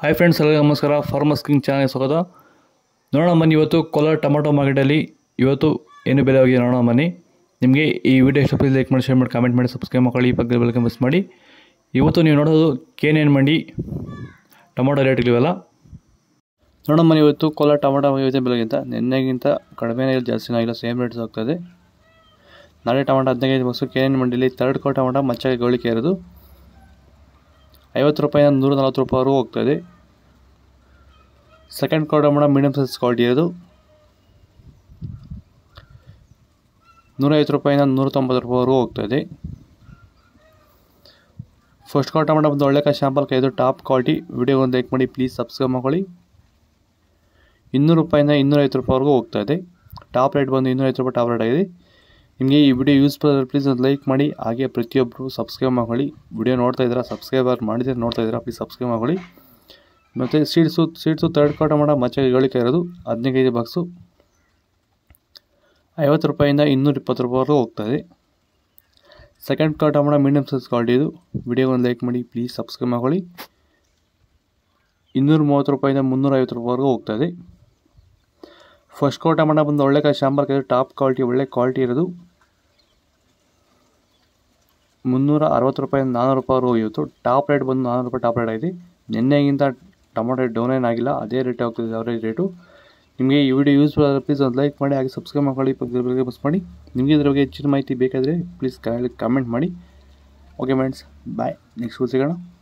hi friends ಎಲ್ಲರಿಗೂ ನಮಸ್ಕಾರ farms king ಚಾನಲ್ಗೆ ಸ್ವಾಗತ ನೋಡೋಣ ಮನಿ ಇವತ್ತು ಕೋಲಾರ ಟೊಮೆಟೊ ಮಾರ್ಕೆಟಲ್ಲಿ ಇವತ್ತು ಏನು ಬೆಲೆ ಹೋಗಿದೆ ನೋಡೋಣ ಮನೆ ನಿಮಗೆ ಈ ವಿಡಿಯೋ ಇಷ್ಟ ಲೈಕ್ ಮಾಡಿ ಶೇರ್ ಮಾಡಿ ಕಮೆಂಟ್ ಮಾಡಿ ಸಬ್ಸ್ಕ್ರೈಬ್ ಮಾಡ್ಕೊಳ್ಳಿ ಪಕ್ಕದ ಬೆಳಗ್ಗೆ ಮಿಸ್ ಮಾಡಿ ಇವತ್ತು ನೀವು ನೋಡೋದು ಕೇನ್ ಏನು ಮಂಡಿ ಟೊಮೊಟೊ ರೇಟ್ಗಳಿವೆಲ್ಲ ನೋಡೋಣ ಮನೆ ಇವತ್ತು ಕೋಲಾರ ಟೊಮೆಟೊ ಇವತ್ತಿನ ಬೆಲೆಗಿಂತ ನಿನ್ನೆಗಿಂತ ಕಡಿಮೆನೇ ಜಾಸ್ತಿನೇ ಆಗಿಲ್ಲ ಸೇಮ್ ರೇಟ್ಸ್ ಹೋಗ್ತದೆ ನಾಳೆ ಟೊಮೆಟೊ ಹದಿನೈದು ಬಸ್ಸು ಕೇನೇನು ಮಂಡಿಲಿ ತರ್ಡ್ ಕೋ ಟೊಮೆಟೊ ಮಚ್ಚಾಗಿ ಗೋಳಿಕೆ ಇರೋದು ಐವತ್ತು ರೂಪಾಯಿನ ನೂರ ನಲ್ವತ್ತು ರೂಪಾಯಿವರೆಗೂ ಹೋಗ್ತಾಯಿದೆ second quarter madam medium size quality ಅದು ನೂರೈವತ್ತು ರೂಪಾಯಿಂದ ನೂರ ತೊಂಬತ್ತು ರೂಪಾಯಿವರೆಗೂ ಹೋಗ್ತಾಯಿದೆ ಫಸ್ಟ್ ಕ್ವಾಲಿಟಿ ಮೇಡಮ್ ಒಂದು ಒಳ್ಳೆ ಶಾಂಪಲ್ ಕೈದು ಟಾಪ್ ಕ್ವಾಲಿಟಿ ವೀಡಿಯೋ ಒಂದು ಲೈಕ್ ಮಾಡಿ ಪ್ಲೀಸ್ ಸಬ್ಸ್ಕ್ರೈಬ್ ಮಾಡ್ಕೊಳ್ಳಿ ಇನ್ನೂರು ರೂಪಾಯಿಂದ ಇನ್ನೂರೈವತ್ತು ರೂಪಾಯಿವರೆಗೂ ಹೋಗ್ತಾಯಿದೆ ಟಾಪ್ ರೇಟ್ ಬಂದು ಇನ್ನೂರೈವತ್ತು ರೂಪಾಯಿ ಟಾಪ್ ರೇಟ್ ಆಗಿದೆ ನಿಮಗೆ ಈ ವಿಡಿಯೋ ಯೂಸ್ಫುಲ್ ಆದರೆ ಪ್ಲೀಸ್ ಒಂದು ಲೈಕ್ ಮಾಡಿ ಹಾಗೆ ಪ್ರತಿಯೊಬ್ಬರು ಸಬ್ಸ್ಕ್ರೈಬ್ ಮಾಡ್ಕೊಳ್ಳಿ ವಿಡಿಯೋ ನೋಡ್ತಾ ಇದ್ದೀರಾ ಸಬ್ಸ್ಕ್ರೈಬರ್ ಮಾಡಿದ್ರೆ ನೋಡ್ತಾ ಇದ್ದೀರಾ ಪ್ಲೀಸ್ ಸಬ್ಸ್ಕ್ರೈಬ್ ಮಾಡ್ಕೊಳ್ಳಿ ಮತ್ತು ಸೀಟ್ಸು ಸೀಟ್ಸು ತರ್ಡ್ ಕೋಟ ಮಾಡೋ ಮಚ್ಚ ಹೇಳಿಕೆ ಇರೋದು ಹದಿನೈದು ಕೆ ಬಾಕ್ಸು ಐವತ್ತು ರೂಪಾಯಿಂದ ಇನ್ನೂರ ಇಪ್ಪತ್ತು ರೂಪಾಯಿವರೆಗೂ ಹೋಗ್ತಾಯಿದೆ ಸೆಕೆಂಡ್ ಕಾರ್ಟ್ ಮಾಡೋಣ ಮೀಡಿಯಮ್ ಸೈಜ್ ಕಾರ್ಡ್ ಇದು ವಿಡಿಯೋ ಒಂದು ಲೈಕ್ ಮಾಡಿ ಪ್ಲೀಸ್ ಸಬ್ಸ್ಕ್ರೈಬ್ ಮಾಡ್ಕೊಳ್ಳಿ ಇನ್ನೂರ ಮೂವತ್ತು ರೂಪಾಯಿಂದ ಐವತ್ತು ರೂಪಾಯಿವರೆಗೂ ಹೋಗ್ತಾಯಿದೆ ಫಸ್ಟ್ ಕೋಟ ಮಾಡೋಣ ಬಂದು ಒಳ್ಳೆ ಕಾಯಿ ಶಾಂಬಾರ್ ಕಾಯಿ ಟಾಪ್ ಕ್ವಾಲಿಟಿ ಒಳ್ಳೆ ಕ್ವಾಲಿಟಿ ಇರೋದು ಮುನ್ನೂರ ಅರವತ್ತು ರೂಪಾಯಿಂದ ನಾನ್ನೂರು ಅವರು ಹೋಗಿತ್ತು ಟಾಪ್ ರೇಟ್ ಬಂದು ನಾನೂರು ರೂಪಾಯಿ ಟಾಪ್ ರೇಟ್ ಆಗಿದೆ ನಿನ್ನೆಗಿಂತ ಟೊಮೊಟೊ ರೇಟ್ ಡೌನ್ ಆಗಿಲ್ಲ ಅದೇ ರೇಟ್ ಹೋಗ್ತಿದೆ ಅವರೇ ರೇಟು ನಿಮಗೆ ಈ ವಿಡಿಯೋ ಯೂಸ್ಫುಲ್ ಆದರೆ ಪ್ಲೀಸ್ ಒಂದು ಲೈಕ್ ಮಾಡಿ ಹಾಗೆ ಸಬ್ಸ್ಕ್ರೈಬ್ ಮಾಡ್ಕೊಳ್ಳಿ ಪಕ್ಕದ ಬಗ್ಗೆ ಬಸ್ ಮಾಡಿ ನಿಮಗೆ ಇದ್ರ ಬಗ್ಗೆ ಹೆಚ್ಚಿನ ಮಾಹಿತಿ ಬೇಕಾದರೆ ಪ್ಲೀಸ್ ಕಮೆಂಟ್ ಮಾಡಿ ಓಕೆ ಫ್ರೆಂಡ್ಸ್ ಬಾಯ್ ನೆಕ್ಸ್ಟ್ ಸಿಗೋಣ